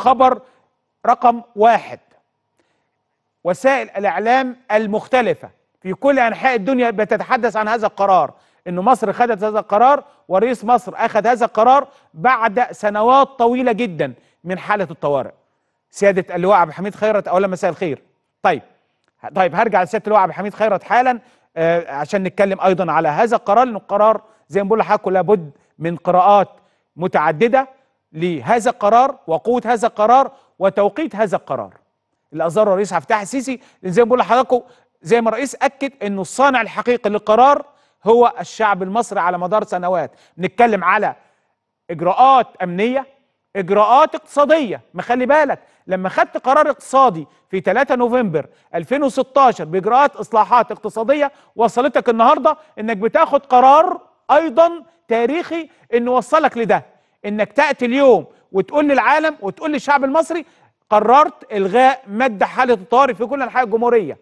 خبر رقم واحد وسائل الإعلام المختلفة في كل أنحاء الدنيا بتتحدث عن هذا القرار أن مصر خدت هذا القرار ورئيس مصر أخذ هذا القرار بعد سنوات طويلة جدا من حالة الطوارئ سيادة اللواء عبد الحميد خيرت أولا مساء الخير طيب طيب هرجع لسيادة اللواء عبد الحميد خيرت حالا آه عشان نتكلم أيضا على هذا القرار لأنه القرار زي ما بقول لحضرتك لابد من قراءات متعددة لهذا القرار وقوه هذا القرار وتوقيت هذا القرار اللي اصدره الرئيس عبد الفتاح السيسي زي ما بقول لحضراتكم زي ما الرئيس اكد انه الصانع الحقيقي للقرار هو الشعب المصري على مدار سنوات بنتكلم على اجراءات امنيه اجراءات اقتصاديه ما خلي بالك لما خدت قرار اقتصادي في 3 نوفمبر 2016 باجراءات اصلاحات اقتصاديه وصلتك النهارده انك بتاخد قرار ايضا تاريخي انه وصلك لده انك تاتي اليوم وتقول للعالم وتقول للشعب المصري قررت الغاء ماده حاله الطوارئ في كل انحاء الجمهوريه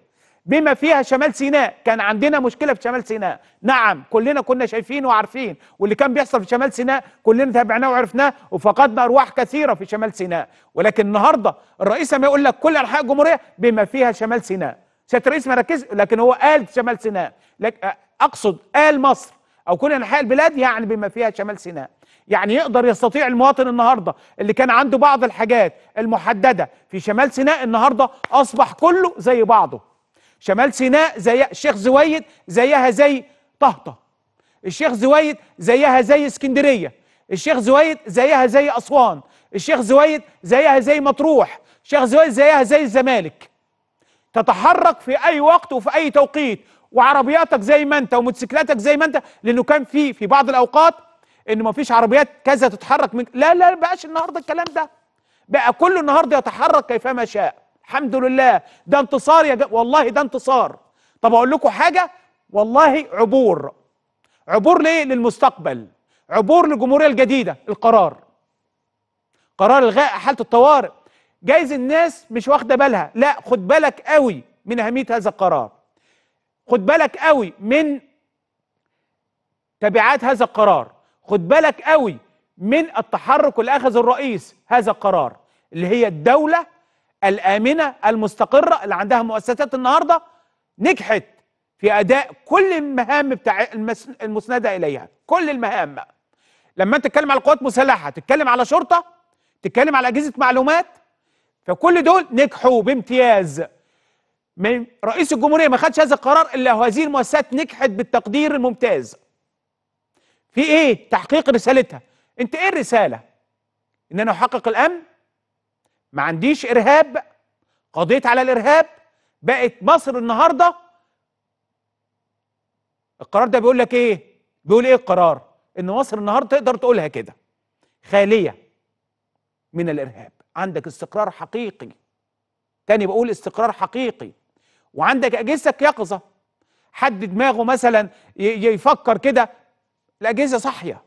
بما فيها شمال سيناء كان عندنا مشكله في شمال سيناء نعم كلنا كنا شايفين وعارفين واللي كان بيحصل في شمال سيناء كلنا تابعناه وعرفناه وفقدنا ارواح كثيره في شمال سيناء ولكن النهارده الرئيس ما يقول لك كل انحاء الجمهوريه بما فيها شمال سيناء سياده الرئيس ما لكن هو قال شمال سيناء لك اقصد قال مصر او كل انحاء البلاد يعني بما فيها شمال سيناء يعني يقدر يستطيع المواطن النهارده اللي كان عنده بعض الحاجات المحدده في شمال سيناء النهارده اصبح كله زي بعضه شمال سيناء زي الشيخ زويد زيها زي طهطه الشيخ زويد زيها زي اسكندريه الشيخ زويد زيها زي اسوان الشيخ زويد زيها زي مطروح الشيخ زويد زيها زي الزمالك تتحرك في اي وقت وفي اي توقيت وعربياتك زي ما انت وموتوسيكلاتك زي ما انت لانه كان في في بعض الاوقات انه ما فيش عربيات كذا تتحرك من لا لا بقاش النهارده الكلام ده بقى كله النهارده يتحرك كيفما شاء الحمد لله ده انتصار يا ج... والله ده انتصار طب اقول لكم حاجه والله عبور عبور ليه للمستقبل عبور للجمهوريه الجديده القرار قرار الغاء حاله الطوارئ جايز الناس مش واخده بالها لا خد بالك قوي من اهميه هذا القرار خد بالك قوي من تبعات هذا القرار خد بالك قوي من التحرك اللي اخذ الرئيس هذا القرار اللي هي الدوله الامنه المستقره اللي عندها مؤسسات النهارده نجحت في اداء كل المهام بتاع المسنده اليها كل المهام لما انت تتكلم على قوات مسلحه تتكلم على شرطه تتكلم على اجهزه معلومات فكل دول نجحوا بامتياز ما رئيس الجمهوريه ما خدش هذا القرار الا هذه المؤسسات نجحت بالتقدير الممتاز في ايه تحقيق رسالتها انت ايه الرساله ان انا احقق الامن ما عنديش ارهاب قضيت على الارهاب بقت مصر النهارده القرار ده بيقول لك ايه بيقول ايه القرار ان مصر النهارده تقدر تقولها كده خاليه من الارهاب عندك استقرار حقيقي تاني بقول استقرار حقيقي وعندك اجهزتك يقظه حد دماغه مثلا يفكر كده الاجهزه صاحيه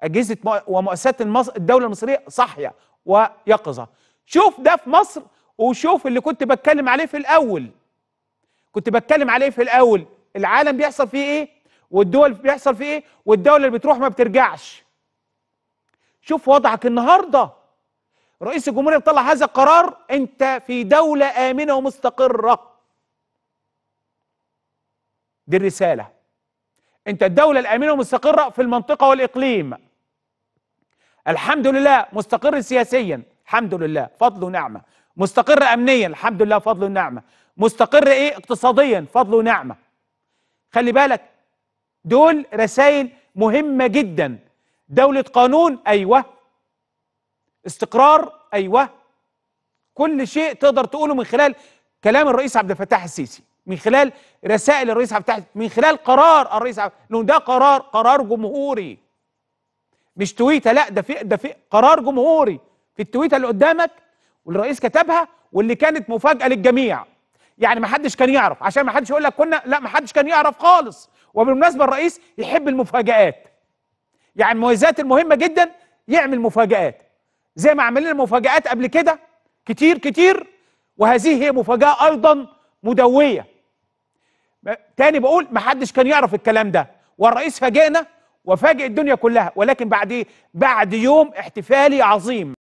اجهزه ومؤسسات الدوله المصريه صاحيه ويقظه شوف ده في مصر وشوف اللي كنت بتكلم عليه في الاول كنت بتكلم عليه في الاول العالم بيحصل فيه ايه والدول بيحصل فيه ايه والدوله اللي بتروح ما بترجعش شوف وضعك النهارده رئيس الجمهورية بيطلع هذا القرار انت في دولة آمنة ومستقرة دي الرسالة انت الدولة الآمنة ومستقرة في المنطقة والإقليم الحمد لله مستقر سياسيا الحمد لله فضل ونعمة مستقر أمنيا الحمد لله فضل ونعمة مستقر ايه اقتصاديا فضل ونعمة خلي بالك دول رسائل مهمة جدا دولة قانون أيوة استقرار ايوه كل شيء تقدر تقوله من خلال كلام الرئيس عبد الفتاح السيسي من خلال رسائل الرئيس عبد الفتاح من خلال قرار الرئيس عبد ده قرار قرار جمهوري مش تويته لا ده في ده في قرار جمهوري في التويته اللي قدامك والرئيس كتبها واللي كانت مفاجاه للجميع يعني ما حدش كان يعرف عشان ما حدش يقول لك كنا لا ما حدش كان يعرف خالص وبالمناسبه الرئيس يحب المفاجآت يعني المميزات المهمه جدا يعمل مفاجآت زي ما عملنا مفاجآت قبل كده كتير كتير وهذه هي مفاجأة أيضا مدوية تاني بقول محدش كان يعرف الكلام ده والرئيس فاجئنا وفاجئ الدنيا كلها ولكن بعد إيه؟ بعد يوم احتفالي عظيم